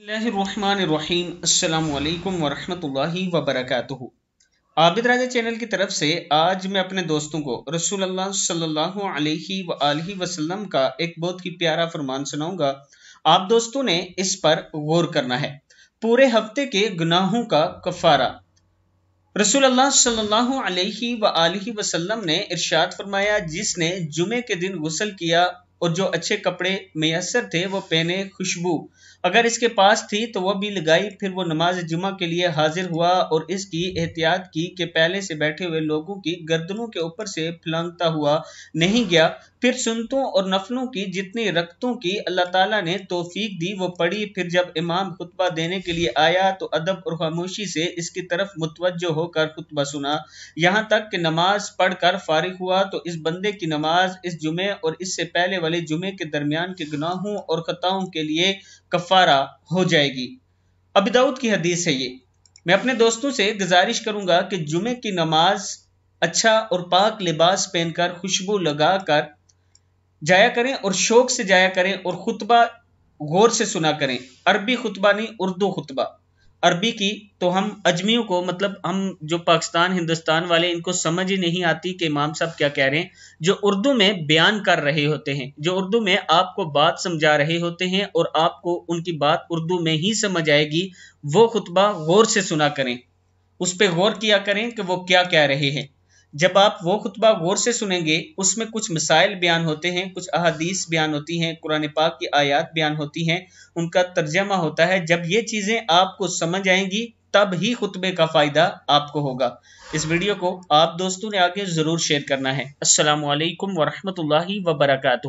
अस्सलाम वरहमतुल्लाहि वबरकातुहु आबिद राजा चैनल की तरफ से आज मैं अपने दोस्तों को रसूलुल्लाह सल्लल्लाहु अलैहि वआलिहि वसल्लम का एक बहुत ही प्यारा फरमान सुनाऊंगा आप दोस्तों ने इस पर गौर करना है पूरे हफ्ते के गुनाहों का कफारा रसूलुल्लाह सल्लल्लाहु अलैहि वआलिहि वसल्लम ने इरशाद फरमाया जिसने जुमे के दिन गुसल किया और जो अच्छे कपड़े मैसर थे वो पहने खुशबू अगर इसके पास थी तो वह भी लगाई फिर वो नमाज जुमा के लिए हाजिर हुआ और इसकी एहतियात की कि पहले से बैठे हुए लोगों की गर्दनों के ऊपर से फलांगता हुआ नहीं गया फिर सुनतों और नफलों की जितनी रक्तों की अल्लाह ताला ने तोफीक दी वो पढ़ी फिर जब इमाम खुतबा देने के लिए आया तो अदब और खामोशी से इसकी तरफ मुतवजो होकर खुतबा सुना यहाँ तक कि नमाज पढ़कर फारिग हुआ तो इस बंदे की नमाज इस जुमे और इससे पहले वाले जुमे के दरमियान के गुनाहों और ख़ताओं के लिए कफ़ारा हो जाएगी दाऊद की हदीस है ये मैं अपने दोस्तों से गुजारिश करूँगा कि जुमे की नमाज अच्छा और पाक लिबास पहनकर खुशबू लगाकर जाया करें और शौक से जाया करें और खुतबा गौर से सुना करें अरबी खुतबा नहीं उर्दू खुतबा अरबी की तो हम अजमियों को मतलब हम जो पाकिस्तान हिंदुस्तान वाले इनको समझ ही नहीं आती कि इमाम साहब क्या कह रहे हैं जो उर्दू में बयान कर रहे होते हैं जो उर्दू में आपको बात समझा रहे होते हैं और आपको उनकी बात उर्दू में ही समझ आएगी वो खुतबा गौर से सुना करें उस पर गौर किया करें कि वो क्या कह रहे हैं जब आप वो खुतबा गौर से सुनेंगे उसमें कुछ मिसाइल बयान होते हैं कुछ अहादीस बयान होती हैं कुरान पाक की आयात बयान होती हैं उनका तर्जमा होता है जब ये चीज़ें आपको समझ आएंगी तब ही खुतबे का फ़ायदा आपको होगा इस वीडियो को आप दोस्तों ने आगे ज़रूर शेयर करना है असलकम वरहमल वर्का